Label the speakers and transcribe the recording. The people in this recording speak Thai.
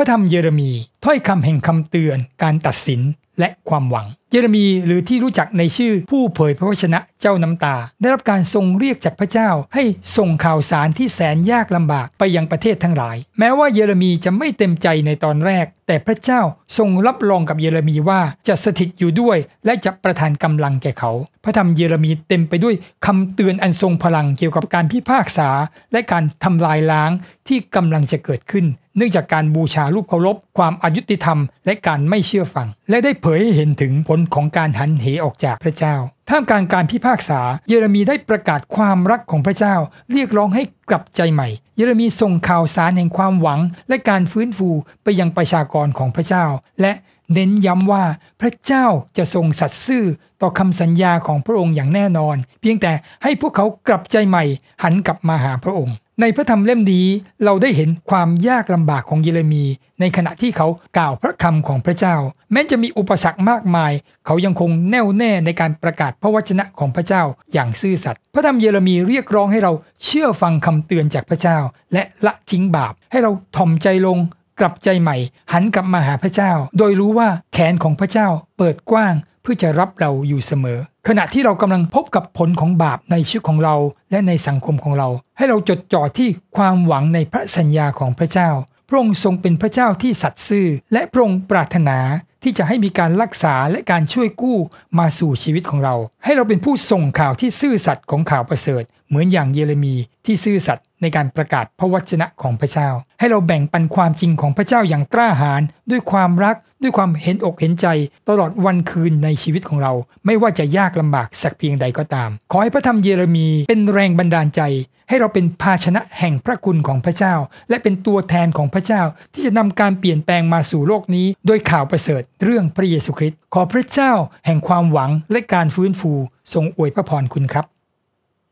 Speaker 1: พระธรรมเยเรมี ถ้อยคำแห่งคำเตือนการตัดสินและความหวังเยเรมีหรือที่รู้จักในชื่อ ผู้เผยพระวชนะเจ้าน้ำตา ได้รับการทรงเรียกจากพระเจ้า ให้ส่งข่าวสารที่แสนยากลำบากไปยังประเทศทั้งหลาย แม้ว่าเยเรมีจะไม่เต็มใจในตอนแรก แต่พระเจ้าทรงรับรองกับเยเรมีว่า จะสถิตอยู่ด้วย และจะประทานกำลังแก่เขา พระธรรมเยเรมีเต็มไปด้วยคำเตือนอันทรงพลังเกี่ยวกับการพิพากษา และการทำลายล้าง ที่กำลังจะเกิดขึ้น เนื่องจากการบูชารูปเคารพ ความอายุติธรรมและการไม่เชื่อฟังและได้เผยให้เห็นถึงผลลของการหันเหออกจากพระเจ้า ท่ามกลางการพิพากษา เยเรมีได้ประกาศความรักของพระเจ้า เรียกร้องให้กลับใจใหม่ เยเรมีส่งข่าวสารแห่งความหวังและการฟื้นฟูไปยังประชากรของพระเจ้า และเน้นย้ำว่าพระเจ้าจะทรงสัตย์ซื่อต่อคำสัญญาของพระองค์อย่างแน่นอน เพียงแต่ให้พวกเขากลับใจใหม่ หันกลับมาหาพระองค์ในพระธรรมเล่มนี้เราได้เห็นความยากลำบากของเยเรมีในขณะที่เขากล่าวพระคำของพระเจ้า แม้จะมีอุปสรรคมากมาย เขายังคงแน่วแน่ในการประกาศพระวจนะของพระเจ้าอย่างซื่อสัตย์พระธรรมเยเรมีเรียกร้องให้เราเชื่อฟังคำเตือนจากพระเจ้าและละทิ้งบาปให้เราถ่อมใจลง กลับใจใหม่หันกลับมาหาพระเจ้า โดยรู้ว่าแขนของพระเจ้าเปิดกว้างพื่อจะรับเราอยู่เสมอ ขณะที่เรากำลังพบกับผลของบาปในชีวิตของเราและในสังคมของเรา ให้เราจดจ่อที่ความหวังในพระสัญญาของพระเจ้า พระองค์ทรงเป็นพระเจ้าที่สัตย์ซื่อ และพระองค์ปรารถนาที่จะให้มีการรักษาและการช่วยกู้มาสู่ชีวิตของเรา ให้เราเป็นผู้ส่งข่าวที่ซื่อสัตย์ของข่าวประเสริฐ เหมือนอย่างเยเรมีที่ซื่อสัตย์ในการประกาศพระวจนะของพระเจ้า ให้เราแบ่งปันความจริงของพระเจ้าอย่างกล้าหาญด้วยความรักด้วยความเห็นอกเห็นใจ ตลอดวันคืนในชีวิตของเรา ไม่ว่าจะยากลำบากสักเพียงใดก็ตาม ขอให้พระธรรมเยเรมีเป็นแรงบันดาลใจ ให้เราเป็นภาชนะแห่งพระคุณของพระเจ้า และเป็นตัวแทนของพระเจ้าที่จะนำการเปลี่ยนแปลงมาสู่โลกนี้โดยข่าวประเสริฐเรื่องพระเยซูคริสต์ขอพระเจ้าแห่งความหวังและการฟื้นฟูทรงอวยพระพรคุณครับ